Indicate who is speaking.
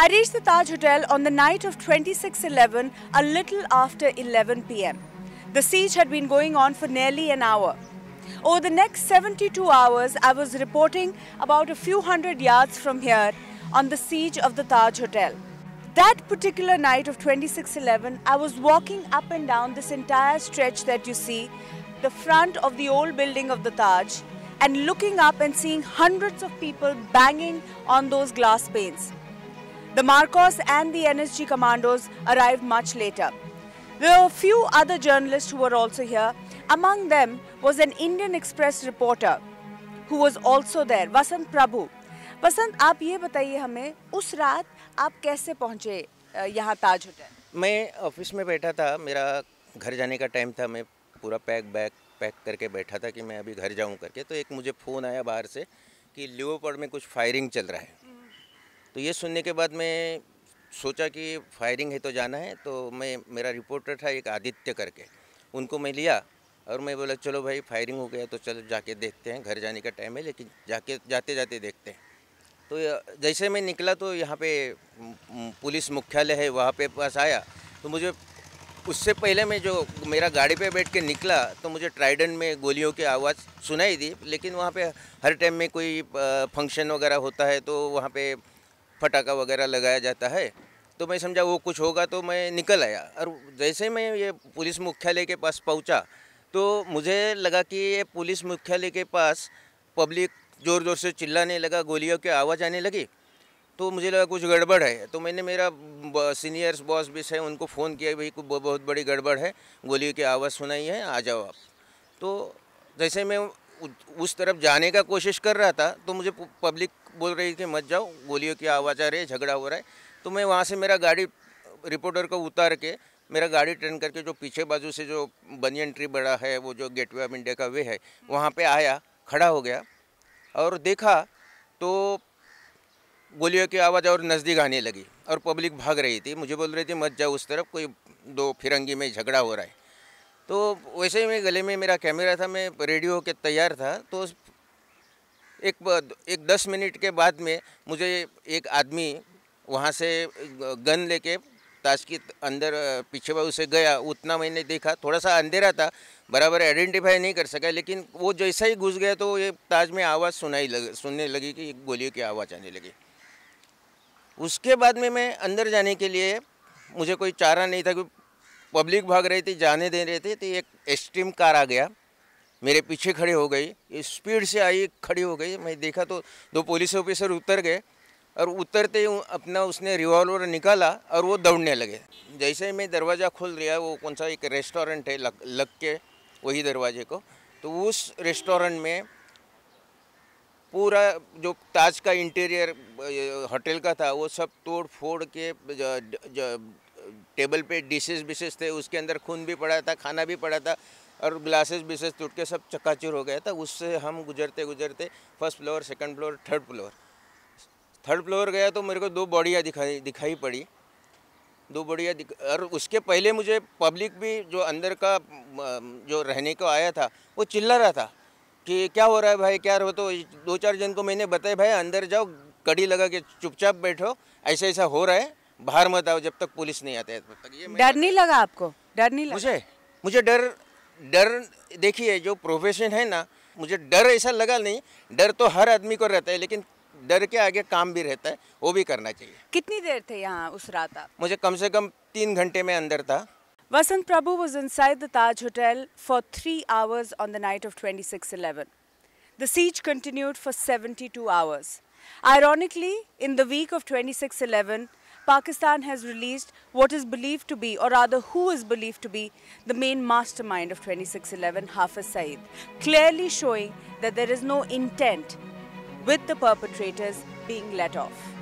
Speaker 1: I reached the Taj Hotel on the night of 26-11, a little after 11 pm. The siege had been going on for nearly an hour. Over the next 72 hours, I was reporting about a few hundred yards from here on the siege of the Taj Hotel. That particular night of 2611, I was walking up and down this entire stretch that you see, the front of the old building of the Taj, and looking up and seeing hundreds of people banging on those glass panes. The Marcos and the NSG commandos arrived much later. There were a few other journalists who were also here. Among them was an Indian Express reporter who was also there, Vasant Prabhu. Vasant, आप ये बताइए हमें उस रात आप कैसे पहुँचे यहाँ ताज होटल
Speaker 2: मैं ऑफिस में बैठा था मेरा घर जाने का टाइम था मैं पूरा पैक बैग पैक करके बैठा था कि मैं अभी घर जाऊँ करके तो एक मुझे फ़ोन आया बाहर से कि लियोपर्ड में कुछ फायरिंग चल रहा है तो ये सुनने के बाद मैं सोचा कि फायरिंग है तो जाना है तो मैं मेरा रिपोर्टर था एक आदित्य करके उनको मैं लिया और मैं बोला चलो भाई फायरिंग हो गया तो चलो जाके देखते हैं घर जाने का टाइम है लेकिन जाके जाते जाते देखते हैं तो जैसे मैं निकला तो यहाँ पे पुलिस मुख्यालय है वहाँ पे पास आया तो मुझे उससे पहले मैं जो मेरा गाड़ी पे बैठ के निकला तो मुझे ट्राइडन में गोलियों की आवाज़ सुनाई दी लेकिन वहाँ पे हर टाइम में कोई फंक्शन वगैरह होता है तो वहाँ पे पटाखा वगैरह लगाया जाता है तो मैं समझा वो कुछ होगा तो मैं निकल आया और जैसे मैं ये पुलिस मुख्यालय के पास पहुंचा तो मुझे लगा कि ये पुलिस मुख्यालय के पास पब्लिक ज़ोर ज़ोर से चिल्लाने लगा गोलियों की आवाज़ आने लगी तो मुझे लगा कुछ गड़बड़ है तो मैंने मेरा सीनियर्स बॉस भी है उनको फ़ोन किया भाई कुछ बहुत बड़ी गड़बड़ है गोलियों की आवाज़ सुनाई है आ जाओ आप तो जैसे मैं उस तरफ जाने का कोशिश कर रहा था तो मुझे पब्लिक बोल रही कि मत जाओ गोलियों की आवाज़ आ रही है झगड़ा हो रहा है तो मैं वहाँ से मेरा गाड़ी रिपोर्टर को उतार के मेरा गाड़ी टर्न करके जो पीछे बाजू से जो बनियन ट्री बड़ा है वो जो गेटवे ऑफ इंडिया का वे है वहाँ पे आया खड़ा हो गया और देखा तो गोलियों की आवाज़ और नज़दीक आने लगी और पब्लिक भाग रही थी मुझे बोल रही थी मत जाओ उस तरफ कोई दो फिरंगी में झगड़ा हो रहा है तो वैसे ही मैं गले में मेरा कैमरा था मैं रेडियो के तैयार था तो एक एक दस मिनट के बाद में मुझे एक आदमी वहाँ से गन लेके ताश के अंदर पीछे बाजू उसे गया उतना मैंने देखा थोड़ा सा अंधेरा था बराबर आइडेंटिफाई नहीं कर सका लेकिन वो जैसा ही घुस गया तो ये ताज में आवाज़ सुनाई लग सुनने लगी कि गोलियों की आवाज़ आने लगी उसके बाद में मैं अंदर जाने के लिए मुझे कोई चारा नहीं था कि पब्लिक भाग रही थी जाने दे रहे थे तो एक एस्ट्रीम कार आ गया मेरे पीछे खड़े हो गई स्पीड से आई खड़ी हो गई मैं देखा तो दो पुलिस ऑफिसर उतर गए और उतरते ही अपना उसने रिवॉल्वर निकाला और वो दौड़ने लगे जैसे ही मैं दरवाज़ा खोल दिया वो कौन सा एक रेस्टोरेंट है लग लग के वही दरवाजे को तो उस रेस्टोरेंट में पूरा जो ताज का इंटीरियर होटल का था वो सब तोड़ फोड़ के ज, ज, टेबल पे डिशेस विशेष थे उसके अंदर खून भी पड़ा था खाना भी पड़ा था और ग्लासेस बिसेस टूट के सब चक्काचूर हो गया था उससे हम गुजरते गुजरते first floor second floor third floor third floor गया तो मेरे को दो बॉडियाँ दिखाई दिखाई पड़ी दो बॉडियाँ दिख और उसके पहले मुझे पब्लिक भी जो अंदर का जो रहने को आया था वो चिल्ला रहा था कि क्या हो रहा है भाई क्या हो तो दो चार जन को मैंने बताया भाई अंदर जाओ कड़ी लगा के चुपचाप बैठो ऐसा ऐसा हो रहा है बाहर मत आओ जब तक पुलिस नहीं आते तब तक
Speaker 1: ये डर नहीं लगा आपको डर नहीं लगा मुझे
Speaker 2: मुझे डर डर देखिए जो प्रोफेशन है ना मुझे डर ऐसा लगा नहीं डर तो हर आदमी को रहता है लेकिन डर के आगे काम भी रहता है वो भी करना चाहिए
Speaker 1: कितनी देर थे यहाँ उस रात आप
Speaker 2: मुझे कम से कम तीन घंटे में अंदर था
Speaker 1: Vasant Prabhu was inside the Taj hotel for three hours on the night of twenty six eleven the siege continued for seventy two hours ironically in the week of twenty six eleven Pakistan has released what is believed to be, or rather who is believed to be, the main mastermind of 2611, Hafiz Saeed, clearly showing that there is no intent with the perpetrators being let off.